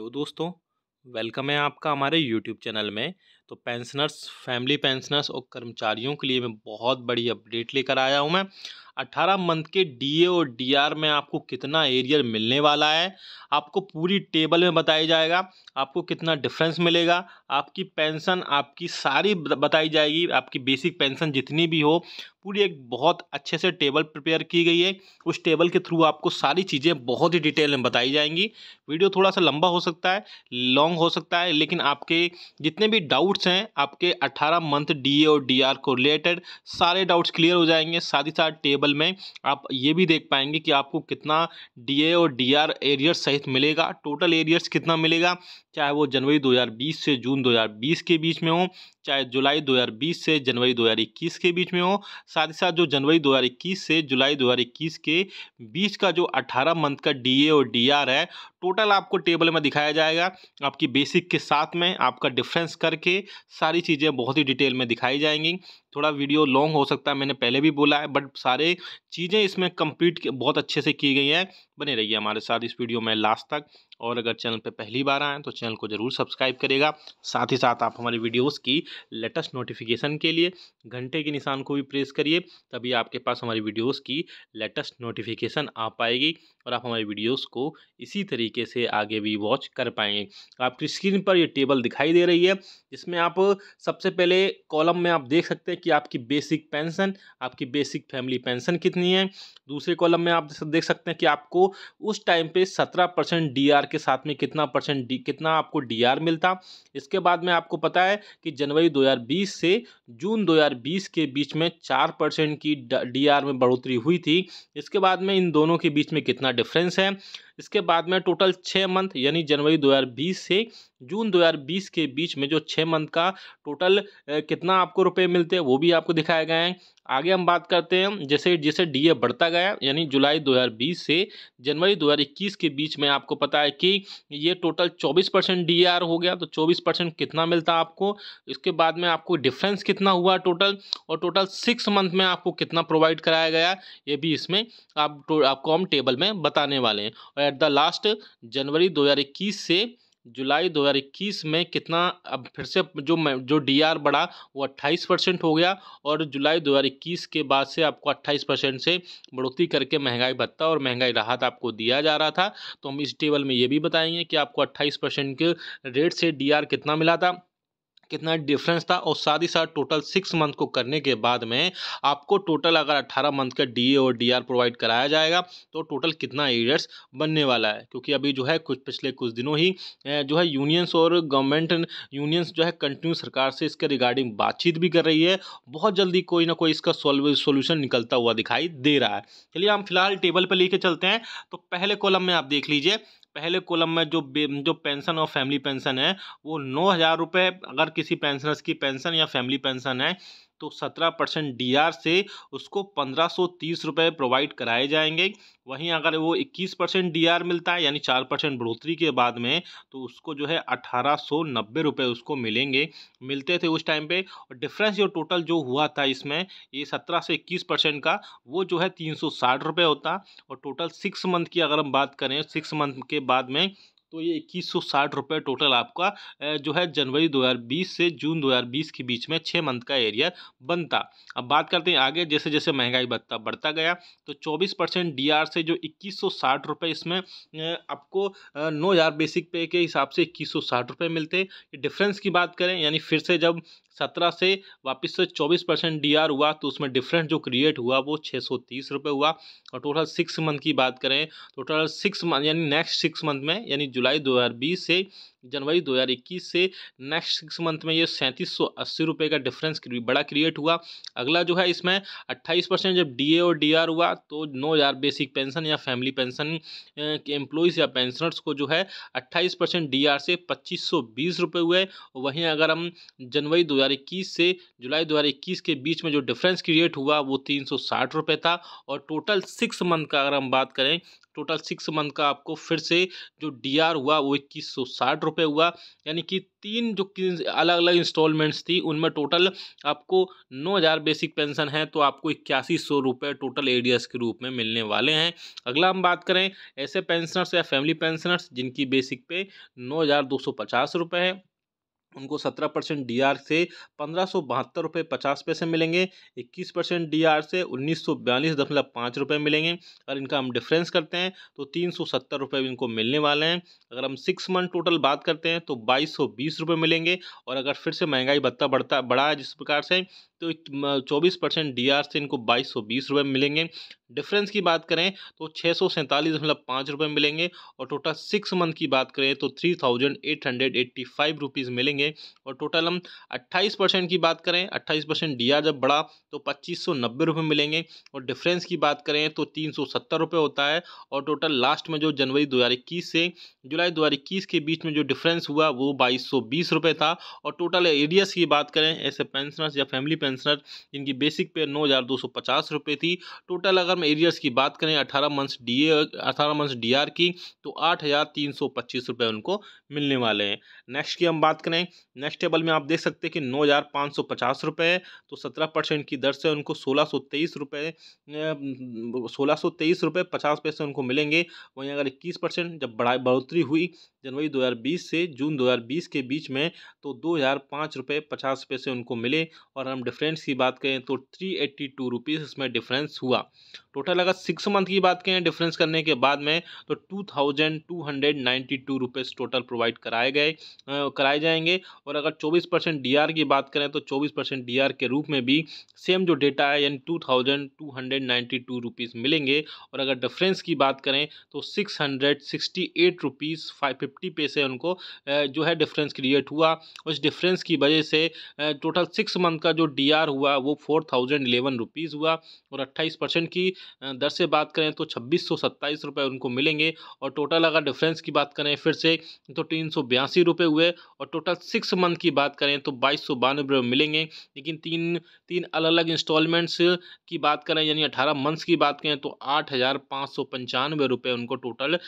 hello दोस्तों welcome है आपका हमारे यूट्यूब चैनल में तो पेंशनर्स फैमिली पेंशनर्स और कर्मचारियों के लिए मैं बहुत बड़ी अपडेट लेकर आया हूं मैं 18 मंथ के डीए और डीआर में आपको कितना एरियर मिलने वाला है आपको पूरी टेबल में बताया जाएगा आपको कितना डिफरेंस मिलेगा आपकी पेंशन आपकी सारी बताई जाएगी आपकी बेसिक पेंशन जितनी भी हो पूरी एक बहुत अच्छे से टेबल प्रिपेयर की गई है उस टेबल के थ्रू आपको सारी चीज़ें बहुत ही डिटेल में बताई जाएंगी वीडियो थोड़ा सा लंबा हो सकता है लॉन्ग हो सकता है लेकिन आपके जितने भी डाउट्स हैं आपके 18 मंथ डीए और डीआर को रिलेटेड सारे डाउट्स क्लियर हो जाएंगे साथ ही साथ टेबल में आप ये भी देख पाएंगे कि आपको कितना डी और डी आर सहित मिलेगा टोटल एरियर्स कितना मिलेगा चाहे वो जनवरी दो से जून दो के बीच में हो चाहे जुलाई 2020 से जनवरी 2021 के बीच में हो साथ ही साथ जो जनवरी 2021 से जुलाई 2021 के बीच का जो 18 मंथ का डीए और डीआर है टोटल आपको टेबल में दिखाया जाएगा आपकी बेसिक के साथ में आपका डिफरेंस करके सारी चीज़ें बहुत ही डिटेल में दिखाई जाएंगी थोड़ा वीडियो लॉन्ग हो सकता है मैंने पहले भी बोला है बट सारे चीज़ें इसमें कंप्लीट बहुत अच्छे से की गई हैं बने रहिए हमारे साथ इस वीडियो में लास्ट तक और अगर चैनल पर पहली बार आएँ तो चैनल को ज़रूर सब्सक्राइब करेगा साथ ही साथ आप हमारे वीडियोज़ की लेटेस्ट नोटिफिकेशन के लिए घंटे के निशान को भी प्रेस करिए तभी आपके पास हमारी वीडियोज़ की लेटेस्ट नोटिफिकेशन आ पाएगी और आप हमारे वीडियोस को इसी तरीके से आगे भी वॉच कर पाएंगे आपकी स्क्रीन पर ये टेबल दिखाई दे रही है जिसमें आप सबसे पहले कॉलम में आप देख सकते हैं कि आपकी बेसिक पेंशन आपकी बेसिक फैमिली पेंशन कितनी है दूसरे कॉलम में आप देख सकते हैं कि आपको उस टाइम पे सत्रह परसेंट डी के साथ में कितना परसेंट डी कितना आपको डी मिलता इसके बाद में आपको पता है कि जनवरी दो से जून दो के बीच में चार परसेंट की डी में बढ़ोतरी हुई थी इसके बाद में इन दोनों के बीच में कितना डिफरेंस है इसके बाद में टोटल छः मंथ यानी जनवरी 2020 से जून 2020 के बीच में जो छः मंथ का टोटल कितना आपको रुपए मिलते हैं वो भी आपको दिखाए गए हैं आगे हम बात करते हैं जैसे जैसे डीए बढ़ता गया यानी जुलाई 2020 से जनवरी 2021 के बीच में आपको पता है कि ये टोटल 24 परसेंट डी हो गया तो 24 परसेंट कितना मिलता आपको इसके बाद में आपको डिफरेंस कितना हुआ टोटल और टोटल सिक्स मंथ में आपको कितना प्रोवाइड कराया गया ये भी इसमें आप आपको हम टेबल में बताने वाले हैं और एट द लास्ट जनवरी दो से जुलाई 2021 में कितना अब फिर से जो जो डीआर बढ़ा वो 28 परसेंट हो गया और जुलाई 2021 के बाद से आपको 28 परसेंट से बढ़ोतरी करके महंगाई भत्ता और महंगाई राहत आपको दिया जा रहा था तो हम इस टेबल में ये भी बताएंगे कि आपको अट्ठाईस परसेंट के रेट से डी कितना मिला था कितना डिफरेंस था और साथ ही साथ टोटल सिक्स मंथ को करने के बाद में आपको टोटल अगर अट्ठारह मंथ का डी और डी प्रोवाइड कराया जाएगा तो टोटल कितना ईयर्स बनने वाला है क्योंकि अभी जो है कुछ पिछले कुछ दिनों ही जो है यूनियंस और गवर्नमेंट यूनियंस जो है कंटिन्यू सरकार से इसके रिगार्डिंग बातचीत भी कर रही है बहुत जल्दी कोई ना कोई इसका सॉल्व सोल्यूशन निकलता हुआ दिखाई दे रहा है चलिए हम फिलहाल टेबल पर लेके चलते हैं तो पहले कॉलम में आप देख लीजिए पहले कॉलम में जो जो पेंशन और फैमिली पेंशन है वो नौ हज़ार रुपये अगर किसी पेंशनर्स की पेंशन या फैमिली पेंशन है तो सत्रह परसेंट डी से उसको पंद्रह सौ तीस रुपये प्रोवाइड कराए जाएंगे वहीं अगर वो इक्कीस परसेंट डी मिलता है यानी चार परसेंट बढ़ोतरी के बाद में तो उसको जो है अठारह सौ नब्बे रुपये उसको मिलेंगे मिलते थे उस टाइम पे और डिफरेंस जो टोटल जो हुआ था इसमें ये सत्रह से इक्कीस परसेंट का वो जो है तीन सौ साठ रुपये होता और टोटल सिक्स मंथ की अगर हम बात करें सिक्स मंथ के बाद में तो ये इक्कीस सौ साठ रुपये टोटल आपका जो है जनवरी 2020 से जून 2020 के बीच में छः मंथ का एरिया बनता अब बात करते हैं आगे जैसे जैसे महंगाई बढ़ता बढ़ता गया तो चौबीस परसेंट डी से जो इक्कीस सौ साठ रुपये इसमें आपको नौ हज़ार बेसिक पे के हिसाब से इक्कीस सौ साठ रुपये मिलते डिफरेंस की बात करें यानी फिर से जब सत्रह से वापस से चौबीस परसेंट डी हुआ तो उसमें डिफरेंस जो क्रिएट हुआ वो छः सौ तीस रुपये हुआ और टोटल सिक्स मंथ की बात करें टोटल सिक्स मंथ यानी नेक्स्ट सिक्स मंथ में यानी जुलाई दो हज़ार बीस से जनवरी 2021 से नेक्स्ट सिक्स मंथ में ये सैंतीस सौ अस्सी रुपये का डिफरेंस बड़ा क्रिएट हुआ अगला जो है इसमें 28 परसेंट जब डीए और डीआर हुआ तो नौ हज़ार बेसिक पेंशन या फैमिली पेंशन के एम्प्लॉयज़ या पेंशनर्स को जो है 28 परसेंट डी से पच्चीस सौ बीस रुपये हुए वहीं अगर हम जनवरी 2021 से जुलाई 2021 के बीच में जो डिफरेंस क्रिएट हुआ वो तीन सौ साठ रुपये था और टोटल सिक्स मंथ का अगर हम बात करें टोटल सिक्स मंथ का आपको फिर से जो डी आर हुआ वो इक्कीस सौ साठ रुपये हुआ यानी कि तीन जो अलग अलग इंस्टॉलमेंट्स थी उनमें टोटल आपको नौ हज़ार बेसिक पेंशन है तो आपको इक्यासी सौ रुपये टोटल ए के रूप में मिलने वाले हैं अगला हम बात करें ऐसे पेंशनर्स या फैमिली पेंशनर्स जिनकी बेसिक पे नौ हज़ार दो सौ पचास रुपये है उनको सत्रह परसेंट डी से पंद्रह सौ बहत्तर रुपये पचास पैसे मिलेंगे इक्कीस परसेंट डी से उन्नीस सौ बयालीस दशमलव पाँच रुपये मिलेंगे अगर इनका हम डिफरेंस करते हैं तो तीन सौ सत्तर रुपये इनको मिलने वाले हैं अगर हम सिक्स मंथ टोटल बात करते हैं तो बाईस सौ बीस रुपये मिलेंगे और अगर फिर से महंगाई भत्ता बढ़ता बढ़ा है जिस प्रकार से तो चौबीस परसेंट डी से इनको बाईस सौ बीस रुपये मिलेंगे डिफरेंस की बात करें तो छः सौ सैंतालीस दशमलव पाँच रुपये मिलेंगे और टोटल सिक्स मंथ की बात करें तो three thousand eight hundred eighty five rupees मिलेंगे और टोटल हम अट्ठाईस परसेंट की बात करें अट्ठाईस परसेंट डी जब बढ़ा तो पच्चीस सौ नब्बे रुपये मिलेंगे और डिफरेंस की बात करें तो तीन सौ सत्तर रुपये होता है और टोटल लास्ट में जो जनवरी दो हज़ार इक्कीस से जुलाई दो हज़ार इक्कीस के बीच में जो डिफरेंस हुआ वो बाईस सौ बीस रुपये था और टोटल एरियस की बात करें ऐसे पेंशनर्स या फैमिली पेंशनर जिनकी बेसिक पे नौ हज़ार दो सौ पचास रुपये थी टोटल अगर टर्म एरियर्स की बात करें अठारह मंथ्स डी अठारह मंथ्स डी की तो आठ हज़ार तीन सौ पच्चीस रुपये उनको मिलने वाले हैं नेक्स्ट की हम बात करें नेक्स्ट टेबल में आप देख सकते हैं कि नौ हज़ार पाँच सौ पचास रुपये तो सत्रह परसेंट की दर से उनको सोलह सौ तेईस रुपये सोलह सौ तेईस रुपये पचास पैसे उनको मिलेंगे वहीं अगर इक्कीस परसेंट जब बढ़ाई बढ़ोतरी हुई जनवरी दो हज़ार बीस से जून दो हज़ार बीस के बीच में तो दो हज़ार पाँच रुपये पचास पैसे उनको मिले और हम डिफरेंस की बात करें तो थ्री एट्टी टू रुपीज़ इसमें डिफरेंस हुआ टोटल अगर सिक्स मंथ की बात करें डिफरेंस करने के बाद में तो two thousand two hundred ninety two rupees total provide कराए गए कराए जाएंगे और अगर चौबीस परसेंट डी आर की बात करें तो चौबीस परसेंट डी आर के रूप में भी सेम जो डेटा है यानी two thousand two hundred ninety two rupees मिलेंगे और अगर डिफरेंस की बात करें तो six hundred sixty eight rupees five fifty pay से उनको जो है डिफरेंस क्रिएट हुआ उस डिफरेंस की वजह से टोटल सिक्स मंथ का जो डी आर हुआ वो फोर थाउजेंड इलेवन रुपीज़ हुआ और अट्ठाईस परसेंट की दर से बात करें तो छब्बीस सौ सत्ताईस उनको मिलेंगे और टोटल अगर डिफरेंस की बात करें फिर से तो तीन सौ बयासी हुए और टोटल सिक्स मंथ की बात करें तो बाईस सौ बानवे रुपये मिलेंगे लेकिन तीन तीन अलग अलग इंस्टॉलमेंट्स की बात करें यानी अठारह मंथ्स की बात करें तो आठ हज़ार पाँच सौ पंचानवे उनको टोटल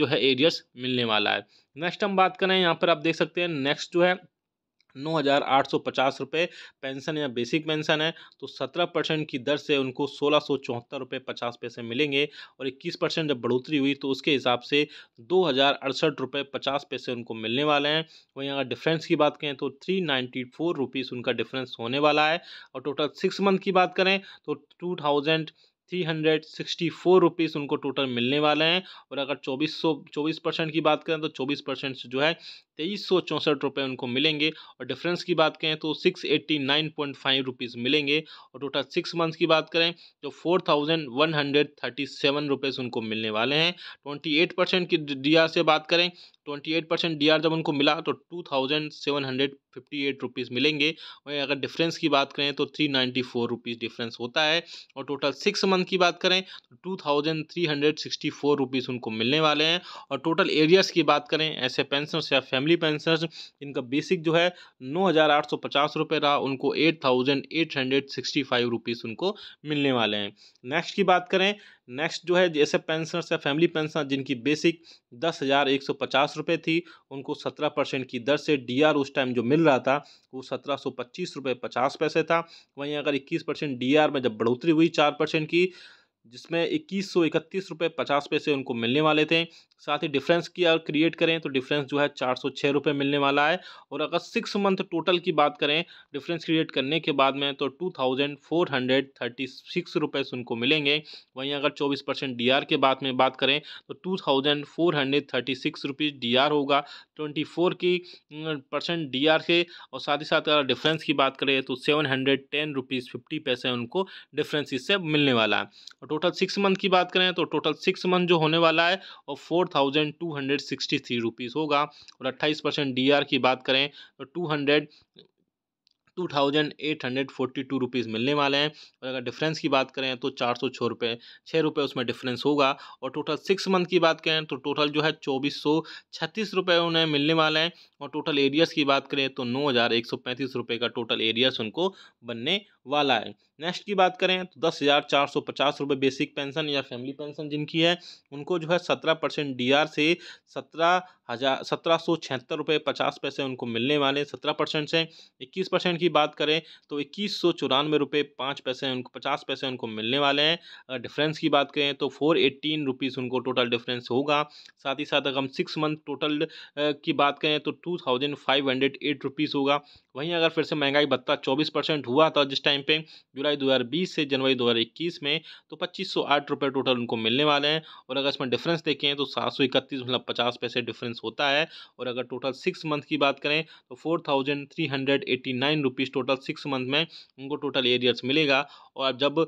जो है एरियस मिलने वाला है नेक्स्ट हम बात करें यहाँ पर आप देख सकते हैं नेक्स्ट जो है नौ हज़ार आठ सौ पचास रुपये पेंशन या बेसिक पेंशन है तो सत्रह परसेंट की दर से उनको सोलह सौ चौहत्तर रुपये पचास पैसे मिलेंगे और इक्कीस परसेंट जब बढ़ोतरी हुई तो उसके हिसाब से दो हज़ार अड़सठ रुपये पचास पैसे उनको मिलने वाले हैं वहीं अगर डिफरेंस की बात करें तो थ्री नाइन्टी फोर रुपीज़ उनका डिफरेंस होने वाला है और टोटल सिक्स मंथ की बात करें तो two thousand three hundred sixty four rupees उनको टोटल मिलने वाले हैं और अगर चौबीस सौ चौबीस परसेंट की बात करें तो चौबीस परसेंट जो है तेईस सौ चौंसठ रुपये उनको मिलेंगे और डिफरेंस की बात करें तो six eighty nine point five rupees मिलेंगे और टोटल सिक्स मंथ्स की बात करें तो four thousand one hundred thirty seven rupees उनको मिलने वाले हैं ट्वेंटी एट परसेंट की डी आर से बात करें twenty eight percent D R जब उनको मिला तो two thousand seven hundred fifty eight rupees मिलेंगे वहीं अगर डिफरेंस की बात करें तो three ninety four rupees difference होता है और टोटल सिक्स मंथ की बात करें तो two thousand three hundred sixty four rupees उनको मिलने वाले हैं और टोटल एरियाज़ की बात करें ऐसे पेंशनर्स या फैमिली पेंशनर्स इनका बेसिक जो है नौ हज़ार आठ सौ पचास रुपये रहा उनको eight thousand eight hundred sixty five rupees उनको मिलने वाले हैं नेक्स्ट की बात करें नेक्स्ट जो है जैसे पेंशनर्स या फैमिली पेंशनर जिनकी बेसिक दस हज़ार एक सौ पचास रुपये थी उनको सत्रह परसेंट की दर से डीआर उस टाइम जो मिल रहा था वो सत्रह सौ पच्चीस रुपये पचास पैसे था वहीं अगर इक्कीस परसेंट डी में जब बढ़ोतरी हुई चार परसेंट की जिसमें इक्कीस सौ इकतीस रुपये पचास पैसे उनको मिलने वाले थे साथ ही डिफरेंस की अगर क्रिएट करें तो डिफरेंस जो है चार सौ छः रुपये मिलने वाला है और अगर सिक्स मंथ टोटल की बात करें डिफरेंस क्रिएट करने के बाद में तो two thousand four hundred thirty six रुपये उनको मिलेंगे वहीं अगर चौबीस परसेंट डी आर के बाद में बात करें तो two thousand four hundred thirty six rupees D R होगा ट्वेंटी फोर की परसेंट डी आर के और साथ ही साथ अगर डिफरेंस की बात करें तो seven hundred ten rupees fifty पैसे उनको डिफरेंस इससे मिलने वाला है और टोटल सिक्स मंथ की बात करें तो टोटल सिक्स मंथ जो होने वाला है वो four thousand two hundred sixty three rupees होगा और अट्ठाईस परसेंट डी आर की बात करें तो two hundred two thousand eight hundred forty two rupees मिलने वाले हैं और अगर डिफरेंस की बात करें तो चार सौ छः रुपये छः रुपये उसमें डिफरेंस होगा और टोटल सिक्स मंथ की बात करें तो टोटल जो है चौबीस सौ छत्तीस रुपये उन्हें मिलने वाले हैं और टोटल एरियाज़ की बात करें तो नौ हज़ार एक सौ पैंतीस रुपये का टोटल एरियाज़ उनको बनने वाला है नेक्स्ट की बात करें तो दस हज़ार चार सौ पचास रुपये बेसिक पेंशन या फैमिली पेंशन जिनकी है उनको जो है सत्रह परसेंट डी आर से सत्रह हजार सत्रह सौ छिहत्तर रुपये पचास पैसे उनको मिलने वाले सत्रह परसेंट से इक्कीस परसेंट की बात करें तो इक्कीस सौ चौरानवे रुपये पाँच पैसे उनको पचास पैसे उनको मिलने वाले हैं अगर डिफरेंस की बात करें तो फोर एट्टीन रुपीज़ उनको टोटल डिफरेंस होगा साथ ही साथ अगर हम सिक्स मंथ टोटल की बात करें तो two thousand five hundred eight rupees होगा वहीं अगर फिर से महंगाई भत्ता चौबीस परसेंट हुआ था जिस टाइम पे जुलाई दो हज़ार बीस से जनवरी दो हज़ार इक्कीस में तो पच्चीस सौ आठ रुपये टोटल उनको मिलने वाले हैं और अगर इसमें डिफरेंस देखें तो सात सौ इकतीस मतलब पचास पैसे डिफरेंस होता है और अगर टोटल सिक्स मंथ की बात करें तो four thousand three hundred eighty nine rupees total six month में उनको टोटल एरियर्स मिलेगा और जब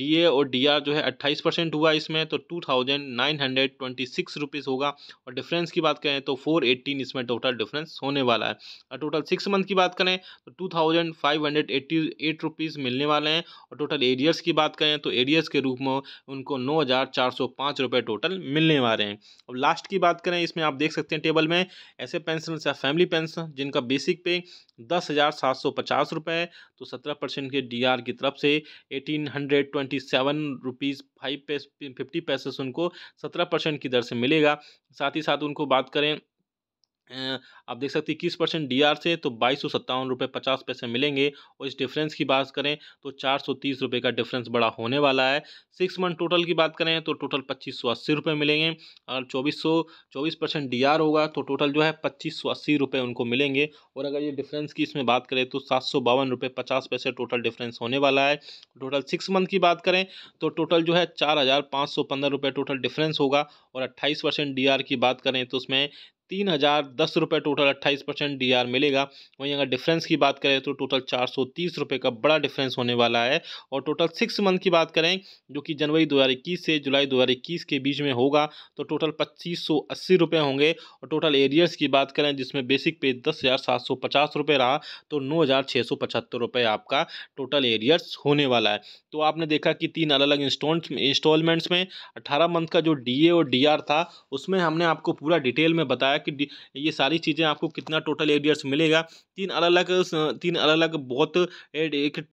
डी और डी जो है अट्ठाईस परसेंट हुआ इसमें तो two thousand nine hundred twenty six rupees होगा और डिफरेंस की बात करें तो फोर एट्टीन इसमें टोटल डिफरेंस होने वाला है और टोटल सिक्स मंथ की बात करें तो two thousand five hundred eighty eight rupees मिलने वाले हैं और टोटल एरियर्स की बात करें तो एरियर्स के रूप में उनको नौ हज़ार चार सौ पाँच रुपये टोटल मिलने वाले हैं अब लास्ट की बात करें इसमें आप देख सकते हैं सकते हैं टेबल में ऐसे पेंशनर्स या फैमिली पेंशन जिनका बेसिक पे दस हज़ार सात सौ पचास रुपये तो सत्रह परसेंट के डीआर की तरफ से eighteen hundred twenty seven rupees five पैस फिफ्टी पैसेस उनको सत्रह परसेंट की दर से मिलेगा साथ ही साथ उनको बात करें आप देख सकते हैं इक्कीस परसेंट डी से तो बाईस सौ सत्तावन रुपये पचास पैसे मिलेंगे और इस डिफरेंस की बात करें तो चार सौ तीस रुपये का डिफरेंस बड़ा होने वाला है सिक्स मंथ टोटल की बात करें तो टोटल पच्चीस सौ अस्सी रुपये मिलेंगे और चौबीस सौ चौबीस परसेंट डी होगा तो टोटल जो है पच्चीस सौ अस्सी रुपये उनको मिलेंगे और अगर ये डिफरेंस की इसमें बात करें तो सात सौ बावन रुपये पचास पैसे टोटल डिफरेंस होने वाला है टोटल सिक्स मंथ की बात करें तो टोटल जो है चार हज़ार पाँच सौ पंद्रह रुपये टोटल डिफरेंस होगा और अट्ठाईस परसेंट डी की बात करें तो उसमें तीन हज़ार दस रुपये टोटल अट्ठाईस परसेंट डी मिलेगा वहीं अगर डिफरेंस की बात करें तो टोटल चार सौ तीस रुपये का बड़ा डिफरेंस होने वाला है और टोटल सिक्स मंथ की बात करें जो कि जनवरी दो हज़ार इक्कीस से जुलाई दो हज़ार इक्कीस के बीच में होगा तो टोटल पच्चीस सौ अस्सी रुपये होंगे और टोटल एरियर्स की बात करें जिसमें बेसिक पे दस हज़ार सात सौ पचास रुपये रहा तो नौ हज़ार छः सौ पचहत्तर रुपये आपका टोटल एरियर्स होने वाला है तो आपने देखा कि तीन अलग अलग इंस्टॉलमेंट्स में अट्ठारह मंथ का जो डी और डी था उसमें हमने आपको पूरा डिटेल में बताया बताया कि ये सारी चीज़ें आपको कितना टोटल एडियर्स मिलेगा तीन अलग अलग तीन अलग अलग बहुत एक